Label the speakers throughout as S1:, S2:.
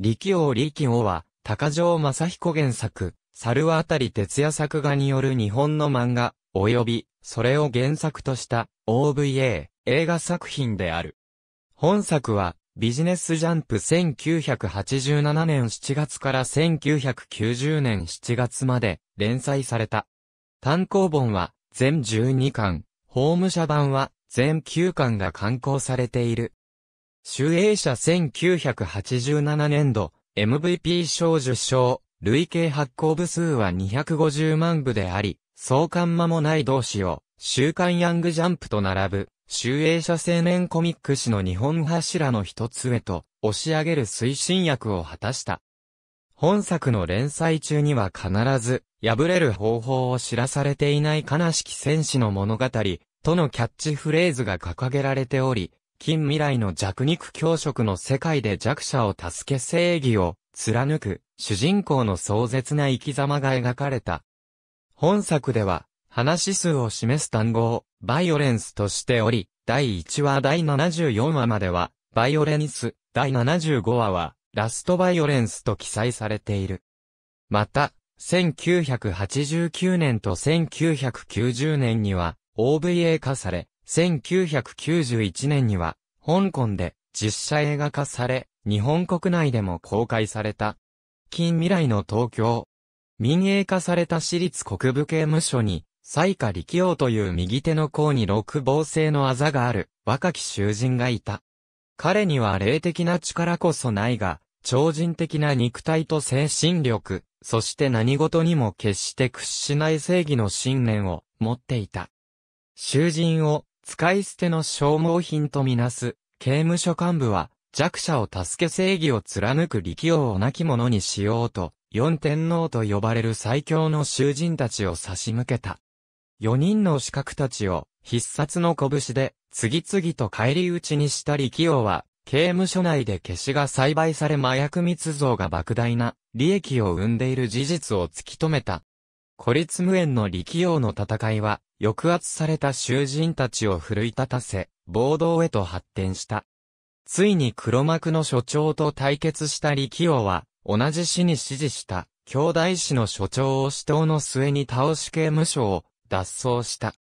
S1: 力王力王は、高城正彦原作、猿渡哲也作画による日本の漫画、及び、それを原作とした OVA 映画作品である。本作は、ビジネスジャンプ1987年7月から1990年7月まで連載された。単行本は全12巻、法務社版は全9巻が刊行されている。主営者1987年度、MVP 賞受賞、累計発行部数は250万部であり、創刊間もない同誌を、週刊ヤングジャンプと並ぶ、集英社青年コミック誌の日本柱の一つへと、押し上げる推進役を果たした。本作の連載中には必ず、破れる方法を知らされていない悲しき戦士の物語、とのキャッチフレーズが掲げられており、近未来の弱肉強食の世界で弱者を助け正義を貫く主人公の壮絶な生き様が描かれた。本作では、話数を示す単語をバイオレンスとしており、第1話第74話までは、バイオレンス、第75話は、ラストバイオレンスと記載されている。また、1989年と1990年には、OVA 化され、1991年には、香港で実写映画化され、日本国内でも公開された。近未来の東京。民営化された私立国部刑務所に、西下力王という右手の甲に六芒星のあざがある若き囚人がいた。彼には霊的な力こそないが、超人的な肉体と精神力、そして何事にも決して屈しない正義の信念を持っていた。囚人を使い捨ての消耗品とみなす、刑務所幹部は、弱者を助け正義を貫く力王をなき者にしようと、四天王と呼ばれる最強の囚人たちを差し向けた。四人の資格たちを必殺の拳で次々と返り討ちにした力王は、刑務所内で消しが栽培され麻薬密造が莫大な利益を生んでいる事実を突き止めた。孤立無縁の力王の戦いは、抑圧された囚人たちを奮い立たせ、暴動へと発展した。ついに黒幕の所長と対決した力王は、同じ死に指示した、兄弟死の所長を死闘の末に倒し刑務所を脱走した。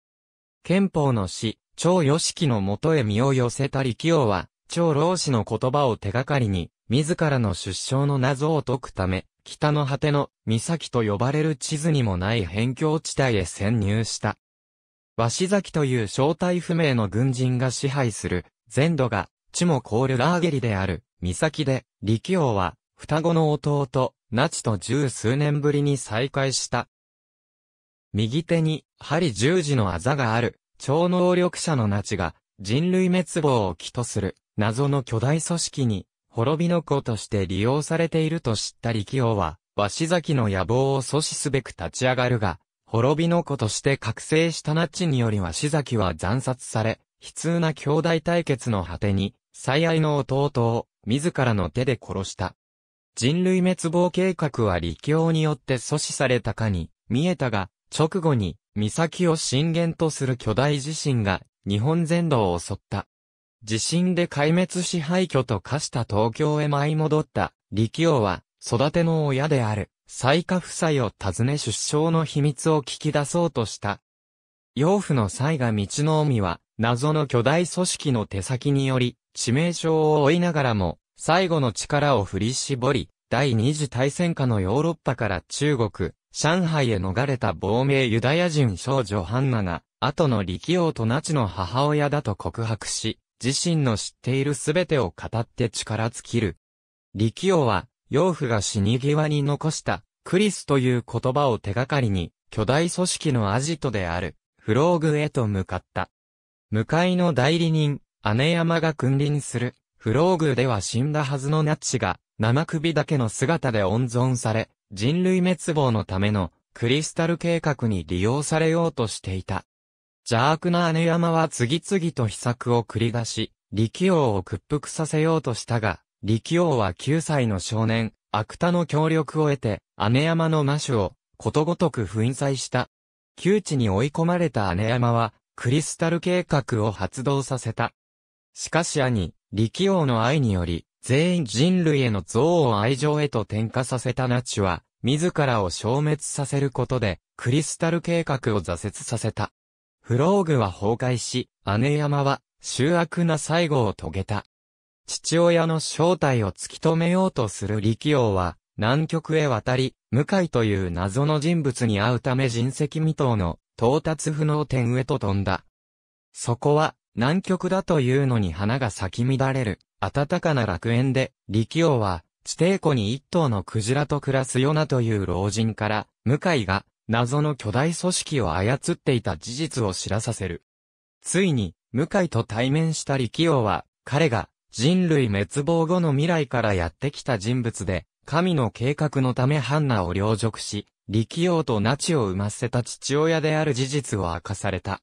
S1: 憲法の死、張義樹の元へ身を寄せた力王は、張老子の言葉を手がかりに、自らの出生の謎を解くため、北の果ての岬と呼ばれる地図にもない辺境地帯へ潜入した。鷲崎という正体不明の軍人が支配する、全土が、地もールラーゲリである、岬で、力王は、双子の弟、ナチと十数年ぶりに再会した。右手に、針十字のあざがある、超能力者のナチが、人類滅亡を起とする、謎の巨大組織に、滅びの子として利用されていると知った力王は、鷲崎の野望を阻止すべく立ち上がるが、滅びの子として覚醒したナッチにより鷲崎は惨殺され、悲痛な兄弟対決の果てに、最愛の弟を、自らの手で殺した。人類滅亡計画は力王によって阻止されたかに、見えたが、直後に、岬を震源とする巨大地震が、日本全土を襲った。地震で壊滅し廃墟と化した東京へ舞い戻った、力王は、育ての親である、最下夫妻を訪ね出生の秘密を聞き出そうとした。養父の西賀道の海は、謎の巨大組織の手先により、致命傷を負いながらも、最後の力を振り絞り、第二次大戦下のヨーロッパから中国、上海へ逃れた亡命ユダヤ人少女ハンナが、後の力王とナチの母親だと告白し、自身の知っているすべてを語って力尽きる。力王は、養父が死に際に残した、クリスという言葉を手がかりに、巨大組織のアジトである、フローグへと向かった。向かいの代理人、姉山が君臨する、フローグでは死んだはずのナッチが、生首だけの姿で温存され、人類滅亡のための、クリスタル計画に利用されようとしていた。邪悪な姉山は次々と秘策を繰り出し、力王を屈服させようとしたが、力王は9歳の少年、悪田の協力を得て、姉山の魔種を、ことごとく粉砕した。窮地に追い込まれた姉山は、クリスタル計画を発動させた。しかし兄、力王の愛により、全員人類への憎悪を愛情へと転化させたナチュは、自らを消滅させることで、クリスタル計画を挫折させた。フローグは崩壊し、姉山は、醜悪な最後を遂げた。父親の正体を突き止めようとする力王は、南極へ渡り、向井という謎の人物に会うため人石未踏の到達不能点へと飛んだ。そこは、南極だというのに花が咲き乱れる、暖かな楽園で、力王は、地底湖に一頭のクジラと暮らすヨナという老人から、向井が、謎の巨大組織を操っていた事実を知らさせる。ついに、向井と対面した力王は、彼が人類滅亡後の未来からやってきた人物で、神の計画のためハンナを領辱し、力王とナチを生ませた父親である事実を明かされた。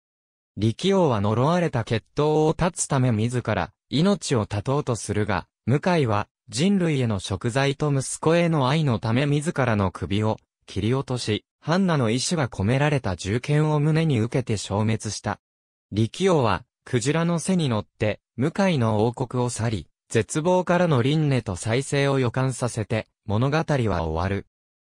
S1: 力王は呪われた血統を断つため自ら命を絶とうとするが、向井は人類への食材と息子への愛のため自らの首を切り落とし、ハンナの意志が込められた銃剣を胸に受けて消滅した。力王は、クジラの背に乗って、向井の王国を去り、絶望からの輪廻と再生を予感させて、物語は終わる。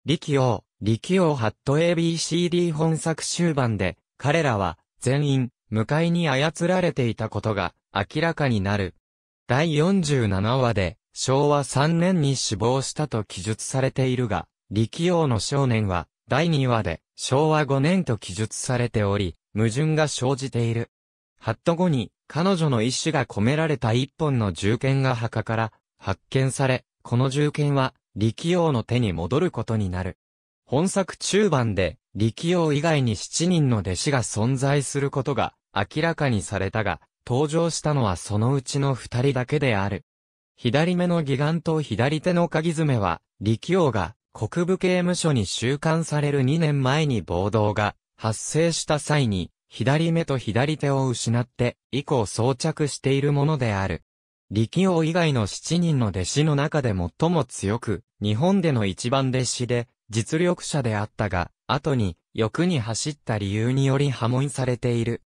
S1: 力王、力王ハット ABCD 本作終盤で、彼らは、全員、向かいに操られていたことが、明らかになる。第47話で、昭和3年に死亡したと記述されているが、力王の少年は、第2話で昭和5年と記述されており、矛盾が生じている。ハット後に彼女の意志が込められた一本の銃剣が墓から発見され、この銃剣は力王の手に戻ることになる。本作中盤で力王以外に7人の弟子が存在することが明らかにされたが、登場したのはそのうちの二人だけである。左目の義眼と左手の鍵爪は、力王が国部刑務所に収監される2年前に暴動が発生した際に、左目と左手を失って、以降装着しているものである。力王以外の7人の弟子の中で最も強く、日本での一番弟子で、実力者であったが、後に、欲に走った理由により破門されている。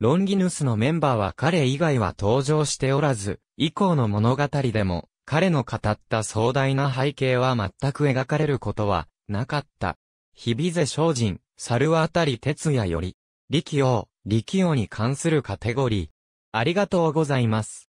S1: ロンギヌスのメンバーは彼以外は登場しておらず、以降の物語でも彼の語った壮大な背景は全く描かれることはなかった。日々瀬精進、猿渡哲也より、力王、力王に関するカテゴリー。ありがとうございます。